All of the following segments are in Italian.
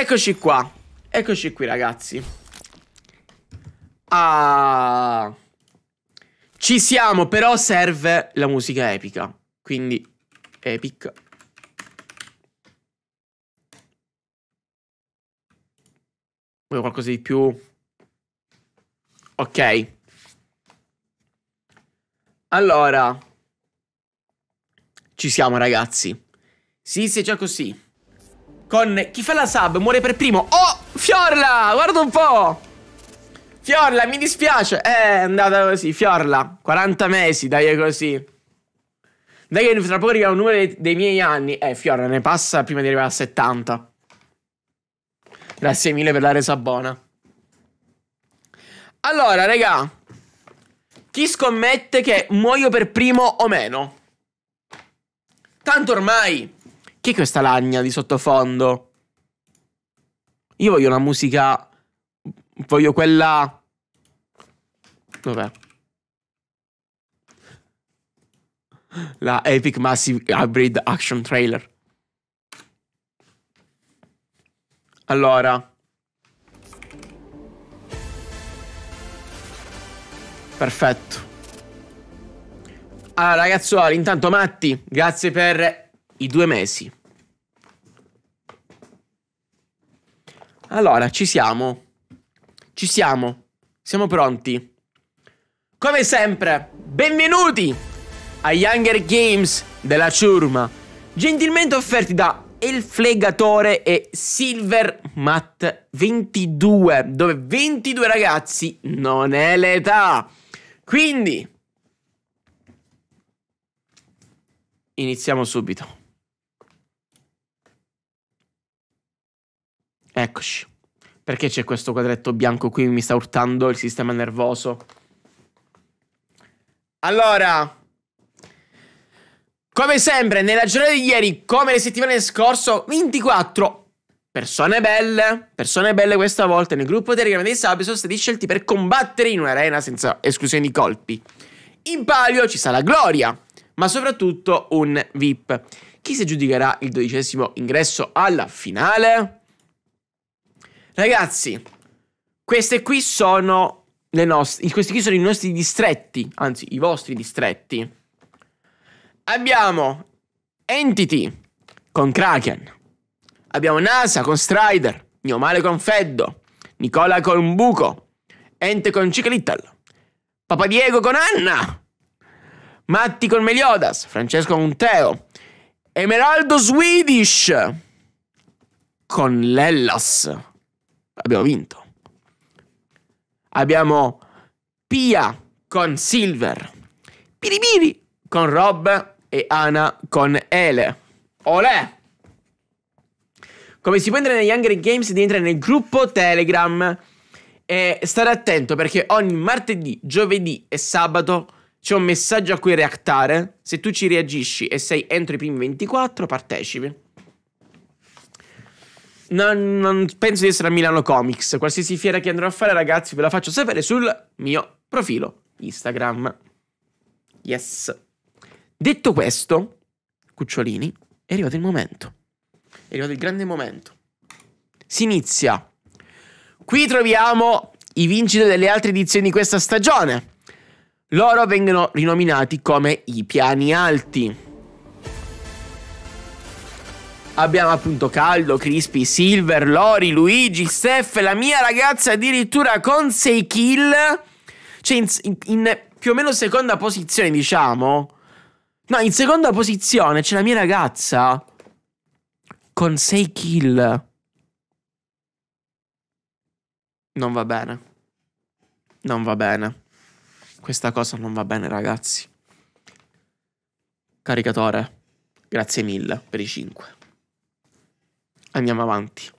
Eccoci qua. Eccoci qui, ragazzi. Ah. Ci siamo, però serve la musica epica. Quindi, epic. Volevo qualcosa di più... Ok. Allora. Ci siamo, ragazzi. Sì, è già così con chi fa la sub muore per primo. Oh, Fiorla, guarda un po'. Fiorla, mi dispiace. Eh, è andata così, Fiorla. 40 mesi, dai, è così. Dai che tra poco arriva un numero dei, dei miei anni. Eh, Fiorla, ne passa prima di arrivare a 70. Grazie mille per la resa buona. Allora, raga. Chi scommette che muoio per primo o meno? Tanto ormai chi è questa lagna di sottofondo? Io voglio una musica... Voglio quella... Dov'è? La Epic Massive Hybrid Action Trailer. Allora... Perfetto. Allora, ragazzuoli, intanto Matti, grazie per i due mesi. Allora, ci siamo. Ci siamo. Siamo pronti. Come sempre, benvenuti a Younger Games della ciurma. Gentilmente offerti da El Flegatore e Silver Matt 22, dove 22 ragazzi non è l'età. Quindi iniziamo subito. Eccoci. Perché c'è questo quadretto bianco qui? Mi sta urtando il sistema nervoso. Allora, come sempre, nella giornata di ieri, come le settimane scorse, 24 persone belle, persone belle questa volta nel gruppo Telegram dei Sabbi sono stati scelti per combattere in un'arena senza esclusione di colpi. In palio ci sarà gloria, ma soprattutto un VIP. Chi si giudicherà il dodicesimo ingresso alla finale? Ragazzi, queste qui sono le nostre, questi qui sono i nostri distretti, anzi i vostri distretti. Abbiamo Entity con Kraken, abbiamo NASA con Strider, Gnomale con Feddo, Nicola con Buco, Ente con Ciclittal, Papa Diego con Anna, Matti con Meliodas, Francesco con Teo, Emeraldo Swedish con Lellas abbiamo vinto. Abbiamo Pia con Silver, Piripiri con Rob e Ana con Ele. Olè! Come si può entrare negli Angry Games di entrare nel gruppo Telegram e stare attento perché ogni martedì, giovedì e sabato c'è un messaggio a cui reactare. Se tu ci reagisci e sei entro i primi 24, partecipi non, non penso di essere a Milano Comics. Qualsiasi fiera che andrò a fare, ragazzi, ve la faccio sapere sul mio profilo Instagram. Yes. Detto questo, cucciolini, è arrivato il momento. È arrivato il grande momento. Si inizia. Qui troviamo i vincitori delle altre edizioni di questa stagione. Loro vengono rinominati come i piani alti. Abbiamo appunto Caldo, Crispy, Silver, Lori, Luigi, Steph, la mia ragazza addirittura con 6 kill. Cioè in, in, in più o meno seconda posizione diciamo. No, in seconda posizione c'è la mia ragazza con 6 kill. Non va bene. Non va bene. Questa cosa non va bene, ragazzi. Caricatore, grazie mille per i 5. Andiamo avanti.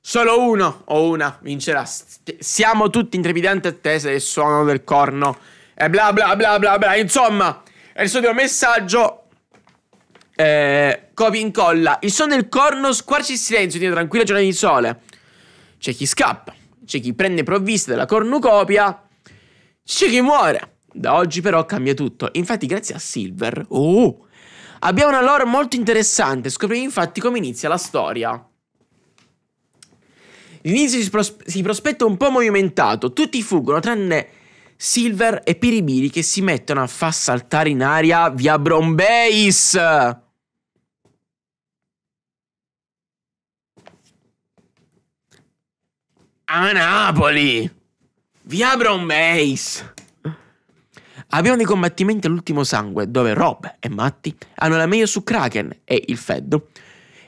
Solo uno o una vincerà. St siamo tutti in trepidante attesa del suono del corno. E bla bla bla bla bla. Insomma, è il solito messaggio. Eh, copia e incolla. Il suono del corno squarci il silenzio di una tranquilla giornata di sole. C'è chi scappa. C'è chi prende provvista della cornucopia. C'è chi muore. Da oggi però cambia tutto. Infatti, grazie a Silver. Oh! Abbiamo una lore molto interessante, scopriamo infatti come inizia la storia. L'inizio si, pros si, prospetta un po' movimentato, tutti fuggono tranne Silver e Piribiri che si mettono a far saltare in aria via Brombeis. A Napoli! Via Brombeis! Abbiamo dei combattimenti all'ultimo sangue dove Rob e Matti hanno la meglio su Kraken e il Feddo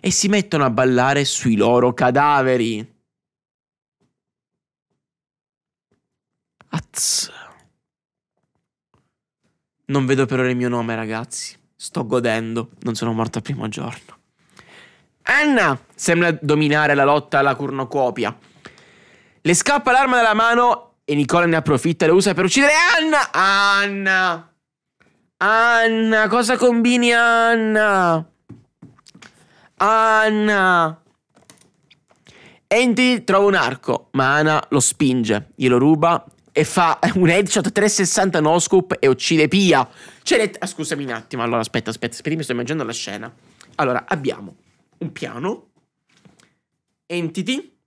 e si mettono a ballare sui loro cadaveri. Azz. Non vedo per ora il mio nome, ragazzi. Sto godendo, non sono morto al primo giorno. Anna sembra dominare la lotta alla cornucopia. Le scappa l'arma dalla mano e Nicola ne approfitta e lo usa per uccidere Anna! Anna! Anna, cosa combini Anna? Anna! Andy trova un arco, ma Anna lo spinge, glielo ruba e fa un headshot 360 no scoop e uccide Pia. Cioè, ah, scusami un attimo, allora aspetta, aspetta, aspetta, mi sto immaginando la scena. Allora, abbiamo un piano, Entity,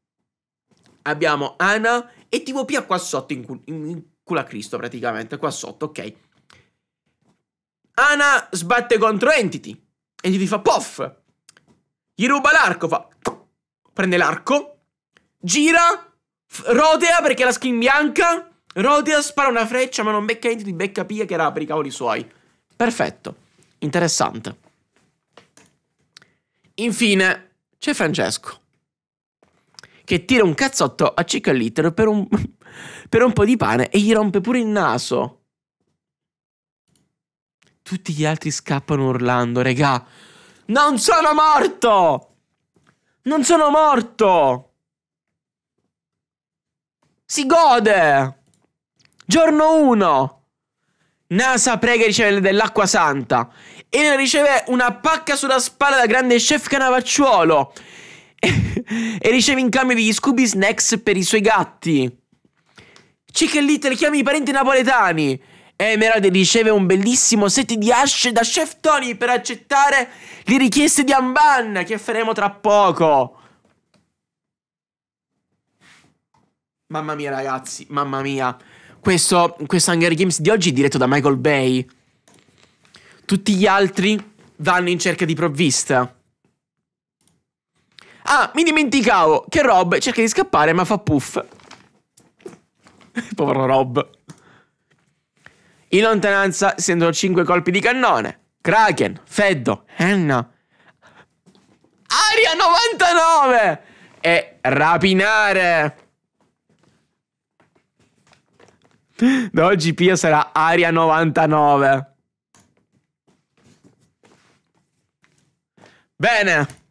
abbiamo Anna e tipo Pia qua sotto in, cu- in culo a Cristo praticamente, qua sotto, ok. Ana sbatte contro Entity, Entity fa poff, gli ruba l'arco, fa... Prende l'arco, gira, rodea perché la skin bianca, Rodea spara una freccia ma non becca Entity, becca Pia che era per i cavoli suoi. Perfetto, interessante. Infine c'è Francesco che tira un cazzotto a Chica Little per un, per un po' di pane e gli rompe pure il naso. Tutti gli altri scappano urlando, regà. Non sono morto! Non sono morto! Si gode! Giorno 1! NASA prega e riceve dell'acqua santa. E ne riceve una pacca sulla spalla da grande chef Canavacciuolo e riceve in cambio degli Scooby Snacks per i suoi gatti. Chicken Little chiama i parenti napoletani. Emerald riceve un bellissimo set di asce da Chef Tony per accettare le richieste di Amban che faremo tra poco. Mamma mia ragazzi, mamma mia. Questo, questo Hunger Games di oggi è diretto da Michael Bay. Tutti gli altri vanno in cerca di provvista. Ah, mi dimenticavo che Rob cerca di scappare ma fa puff. Povero Rob. In lontananza sentono cinque colpi di cannone. Kraken, Feddo, Henna. Aria 99! E rapinare! Da oggi Pio sarà Aria 99. Bene.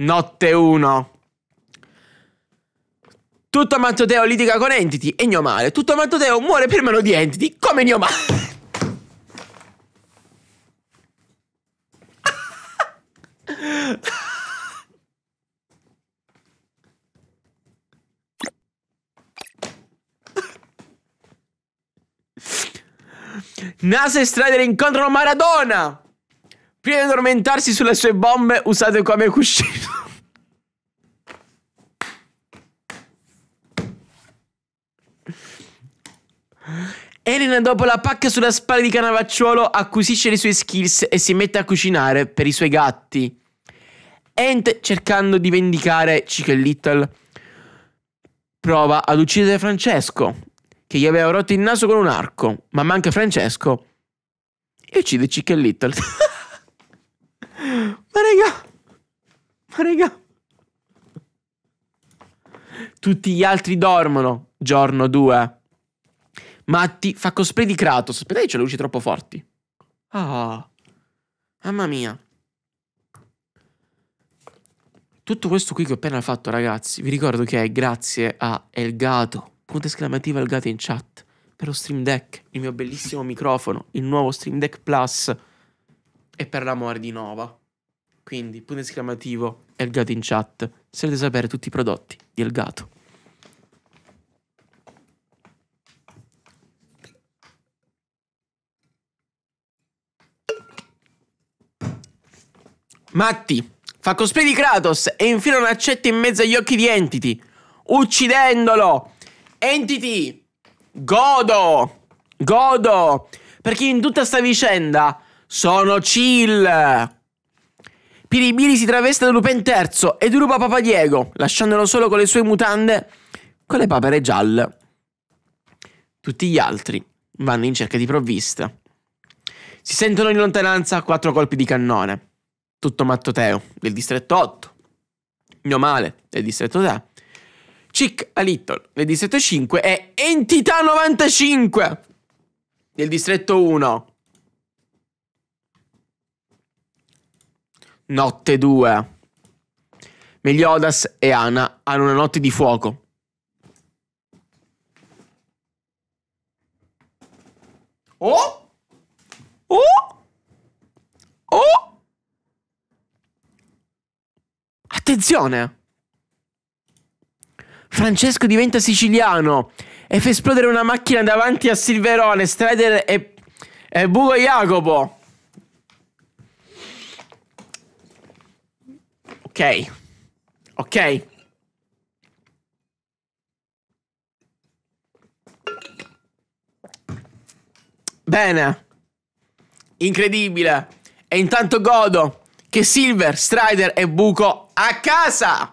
Notte 1. Tutto Matteo litiga con Entity e Gnomale Male. Tutto Matteo muore per mano di Entity come Gnomale Male. Nasa e Strider incontrano Maradona. Prima di addormentarsi sulle sue bombe usate come cuscino. Elena, dopo la pacca sulla spalla di Canavacciuolo, acquisisce le sue skills e si mette a cucinare per i suoi gatti. Ant, cercando di vendicare Chicken Little, prova ad uccidere Francesco, che gli aveva rotto il naso con un arco, ma manca Francesco e uccide Chicken Little. ma raga, ma raga. Tutti gli altri dormono, giorno 2. Matti fa cosplay di Kratos. Aspetta, c'è le luci troppo forti. Ah, mamma mia. Tutto questo qui che ho appena fatto, ragazzi, vi ricordo che è grazie a Elgato, punto esclamativo Elgato in chat, per lo Stream Deck, il mio bellissimo microfono, il nuovo Stream Deck Plus e per l'amore di Nova. Quindi, punto esclamativo Elgato in chat, se volete sapere tutti i prodotti di Elgato. Matti fa cosplay di Kratos e infila un accetto in mezzo agli occhi di Entity, uccidendolo. Entity, godo, godo, perché in tutta sta vicenda sono chill. Piribili si traveste da Lupin III e deruba Papa Diego, lasciandolo solo con le sue mutande, con le papere gialle. Tutti gli altri vanno in cerca di provvista. Si sentono in lontananza quattro colpi di cannone. Tutto Mattoteo del distretto 8, mio male del distretto 3, Cic a Little del distretto 5 e Entità 95 del distretto 1. Notte 2. Meliodas e Ana hanno una notte di fuoco. Oh! Oh! Oh! Attenzione! Francesco diventa siciliano e fa esplodere una macchina davanti a Silverone, Strider e, e Bugo Jacopo. Ok. Ok. Bene. Incredibile. E intanto godo che Silver, Strider e Buco a casa!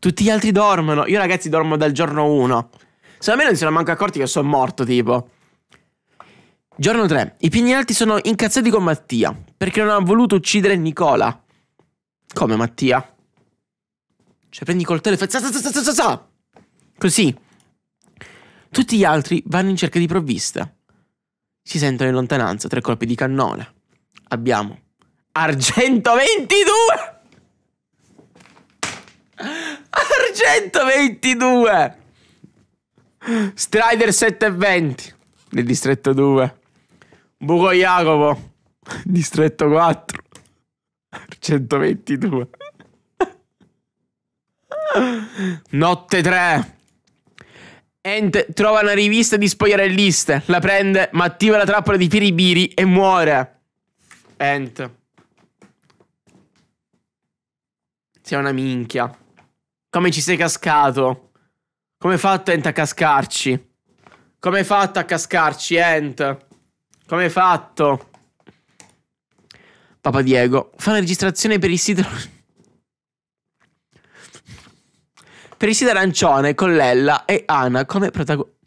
Tutti gli altri dormono. Io, ragazzi, dormo dal giorno 1. Secondo me non si sono manco accorti che sono morto, tipo. Giorno 3. I pignalti sono incazzati con Mattia perché non ha voluto uccidere Nicola. Come Mattia? Cioè prendi il coltello e fai... Così. Tutti gli altri vanno in cerca di provvista. Si sentono in lontananza tre colpi di cannone. Abbiamo... Argento 22! 222! Strider 720 del distretto 2. Buco Jacopo, distretto 4. 122. Notte 3. Ent trova una rivista di spogliarelliste, la prende, ma attiva la trappola di Piribiri e muore. Ent. Sei una minchia. Come ci sei cascato? Come hai fatto Ent a cascarci? Come hai fatto a cascarci Ent? Come hai fatto? Papa Diego, fa una registrazione per il sito... per il sito arancione con Lella e Anna come protagonista.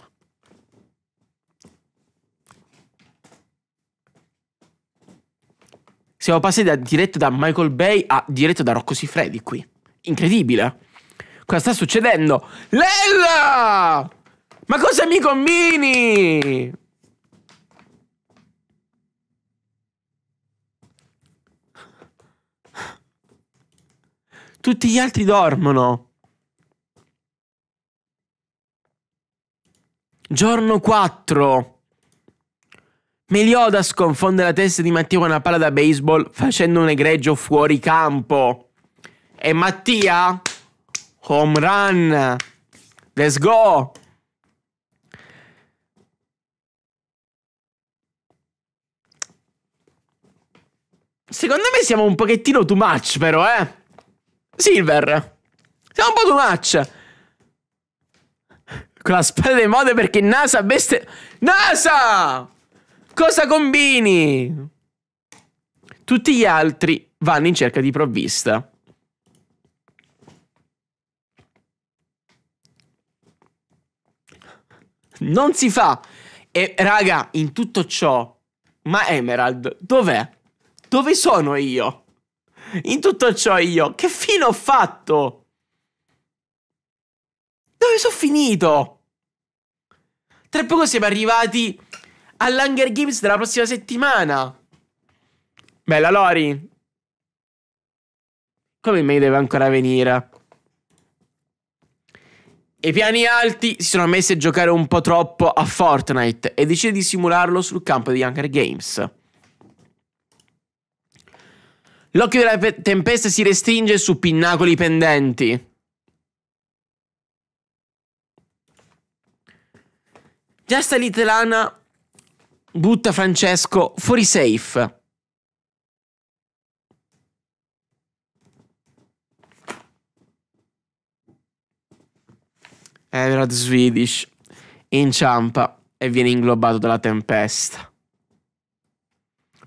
Siamo passati da diretto da Michael Bay a diretto da Rocco Siffredi qui. Incredibile. Cosa sta succedendo? Lella! Ma cosa mi combini? Tutti gli altri dormono. Giorno 4. Meliodas confonde la testa di Mattia con una palla da baseball facendo un egregio fuori campo. E Mattia... Home run. Let's go. Secondo me siamo un pochettino too much, però, eh. Silver. Siamo un po' too much. Con la spada di moda perché NASA bestia... NASA! Cosa combini? Tutti gli altri vanno in cerca di provvista. Non si fa. E raga, in tutto ciò, ma Emerald, dov'è? Dove sono io? In tutto ciò io, che fine ho fatto? Dove sono finito? Tra poco siamo arrivati all'Hunger Games della prossima settimana. Bella Lori. Come me deve ancora venire? I piani alti si sono messi a giocare un po' troppo a Fortnite e decide di simularlo sul campo di Hunger Games. L'occhio della tempesta si restringe su pinnacoli pendenti. Già sta l'italiana butta Francesco fuori safe. Everard Swedish inciampa e viene inglobato dalla tempesta.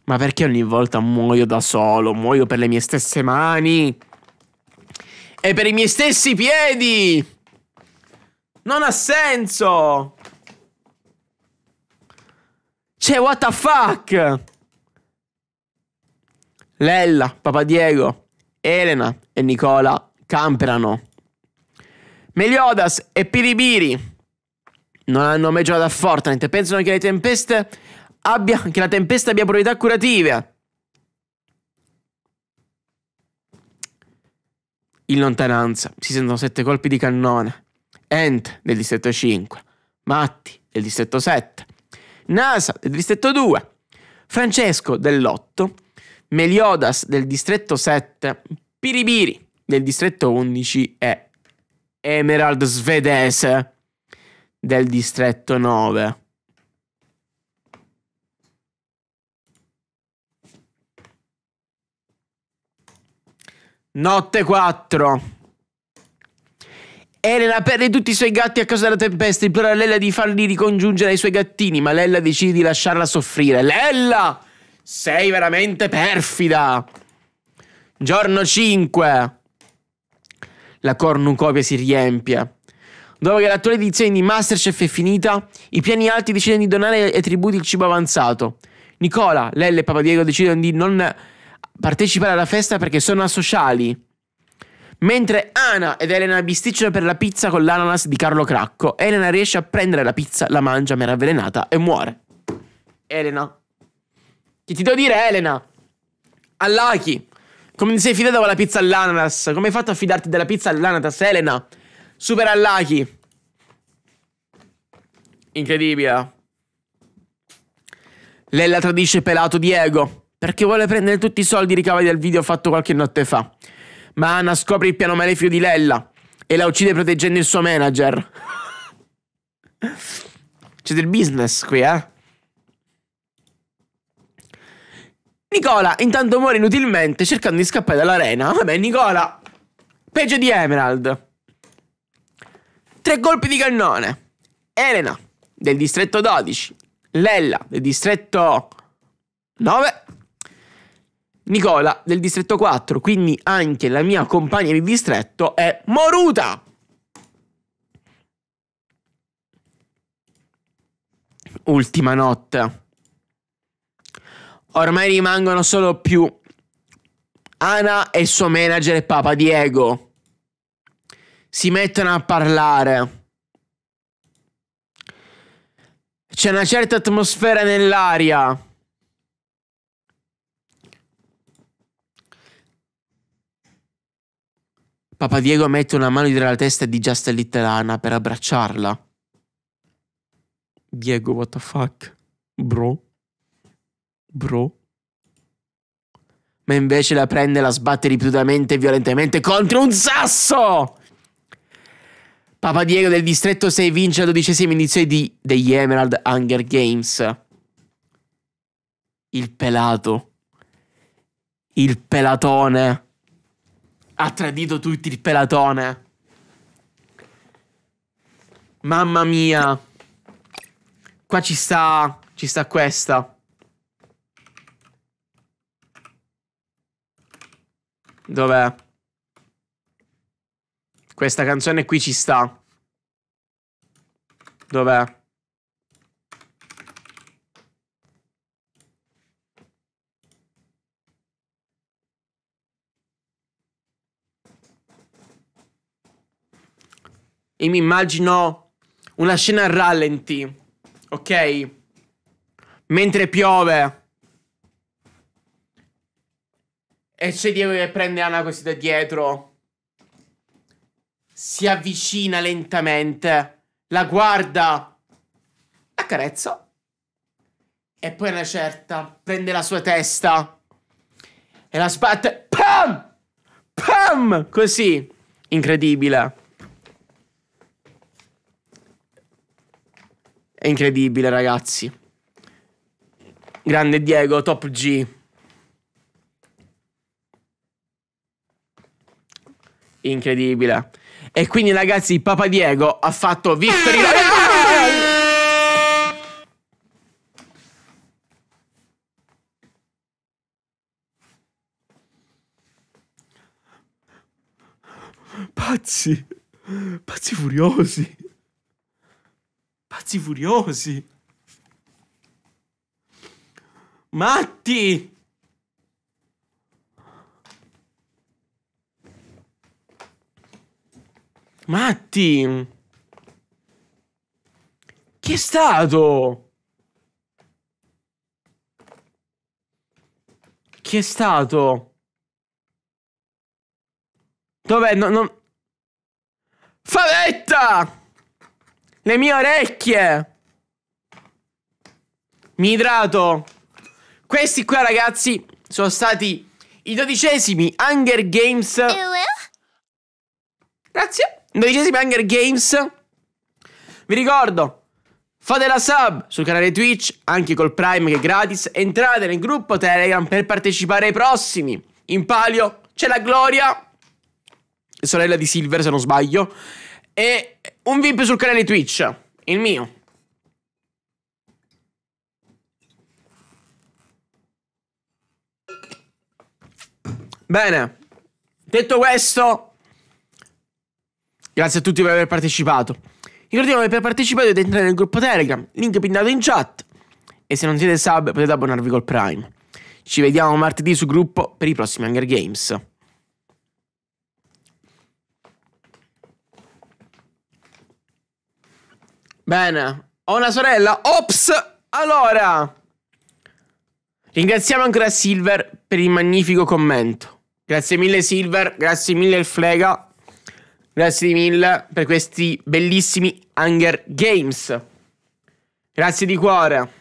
Ma perché ogni volta muoio da solo? Muoio per le mie stesse mani e per i miei stessi piedi! Non ha senso! Cioè, what the fuck? Lella, Papa Diego, Elena e Nicola camperano Meliodas e Piribiri non hanno mai giocato a Fortnite. Pensano che, abbia, che la tempesta abbia proprietà curative. In lontananza si sentono sette colpi di cannone. Ent del distretto 5, Matti del distretto 7, Nasa del distretto 2, Francesco dell'8, Meliodas del distretto 7, Piribiri del distretto 11 e Emerald svedese del distretto 9. Notte 4. Elena perde tutti i suoi gatti a causa della tempesta, implora Lella di farli ricongiungere ai suoi gattini, ma Lella decide di lasciarla soffrire. Lella! Sei veramente perfida! Giorno 5 la cornucopia si riempie. Dopo che l'attuale edizione di Masterchef è finita, i piani alti decidono di donare ai tributi il cibo avanzato. Nicola, Lelle e Papa Diego decidono di non partecipare alla festa perché sono asociali. Mentre Ana ed Elena bisticciano per la pizza con l'ananas di Carlo Cracco, Elena riesce a prendere la pizza, la mangia, ma era avvelenata e muore. Elena. Che ti devo dire, Elena? All'Aki. Come ti sei fidata con la pizza all'ananas? Come hai fatto a fidarti della pizza all'ananas, Elena? Super allaki. Incredibile. Lella tradisce pelato Diego perché vuole prendere tutti i soldi ricavati dal video fatto qualche notte fa. Ma Anna scopre il piano malefico di Lella e la uccide proteggendo il suo manager. C'è del business qui, eh? Nicola intanto muore inutilmente cercando di scappare dall'arena. Vabbè, Nicola, peggio di Emerald. Tre colpi di cannone. Elena, del distretto 12. Lella, del distretto 9. Nicola, del distretto 4. Quindi anche la mia compagna di distretto è moruta. Ultima notte. Ormai rimangono solo più Ana e il suo manager Papa Diego. Si mettono a parlare. C'è una certa atmosfera nell'aria. Papa Diego mette una mano dietro la testa di Just Litterana per abbracciarla. Diego, what the fuck, bro? Bro. Ma invece la prende e la sbatte ripetutamente e violentemente contro un sasso! Papa Diego del distretto 6 vince la dodicesima edizione di, The Emerald Hunger Games. Il pelato. Il pelatone. Ha tradito tutti il pelatone. Mamma mia. Qua ci sta... Ci sta questa. Dov'è? Questa canzone qui ci sta. Dov'è? E mi immagino una scena a rallenti, ok? Mentre piove. E c'è Diego che prende Anna così da dietro. Si avvicina lentamente. La guarda. La carezza. E poi una certa. Prende la sua testa. E la sbatte. Pam! Pam! Così. Incredibile. È incredibile, ragazzi. Grande Diego, top G. incredibile. E quindi ragazzi, Papa Diego ha fatto vittoria. Pazzi, pazzi furiosi, pazzi furiosi. Matti! Matti! Chi è stato? Chi è stato? Dov'è? No, no... Favetta! Le mie orecchie! Mi idrato! Questi qua, ragazzi, sono stati i dodicesimi Hunger Games. Grazie. Dodicesimi Hunger Games. Vi ricordo, fate la sub sul canale Twitch, anche col Prime che è gratis. Entrate nel gruppo Telegram per partecipare ai prossimi. In palio c'è la Gloria, sorella di Silver se non sbaglio, e un VIP sul canale Twitch, il mio. Bene, detto questo, Grazie a tutti per aver partecipato. Ricordiamo che per partecipare dovete entrare nel gruppo Telegram, link pinnato in chat. E se non siete sub potete abbonarvi col Prime. Ci vediamo martedì su gruppo per i prossimi Hunger Games. Bene, ho una sorella. Ops! Allora! Ringraziamo ancora Silver per il magnifico commento. Grazie mille Silver, grazie mille il Flega Grazie mille per questi bellissimi Hunger Games. Grazie di cuore.